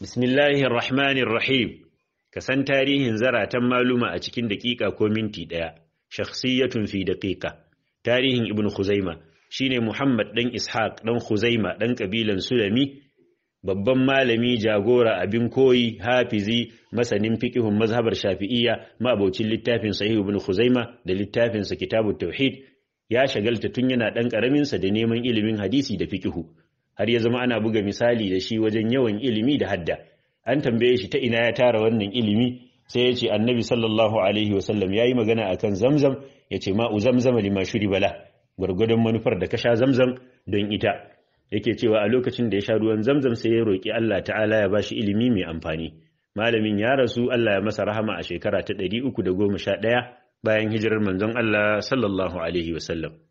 Bismillahir Rahmanir Rahim ka san tarihin zaratan maluma a cikin daƙiƙa ko minti ɗaya shakhsiyatun fi daƙiƙa tarihin Ibn Khuzaima shine Muhammad ɗan Ishaq ɗan Khuzaima ɗan kabilan Sulami babban malami jagora abin koyi hafizi masanin fiƙihun mazhabar Shafi'iyya ma'abocin littafin Sahih Ibn Khuzaima da littafinsa Kitabun Kitabut Tauhid ya shagalta tun yana ɗan ƙaraminsa da neman ilimin hadisi da fiƙihu. har ya zama ana buga misali da shi wajen yawan ilimi da hadda an tambaye shi ta ina ya tara wannan ilimi sai ya ce annabi sallallahu alaihi wasallam ya yi magana a kan zamzam ya ce ma'u zamzama lima shuri bala gwargwadon manufar da ka sha zamzam don ita yake cewa a lokacin da ya sha ruwan zamzam sai ya roƙi Allah ta'ala ya ba shi ilimi mai amfani malamin ya rasu Allah ya masa rahama a shekara ta ɗari uku da goma sha ɗaya bayan hijirar manzon Allah sallallahu alaihi wasallam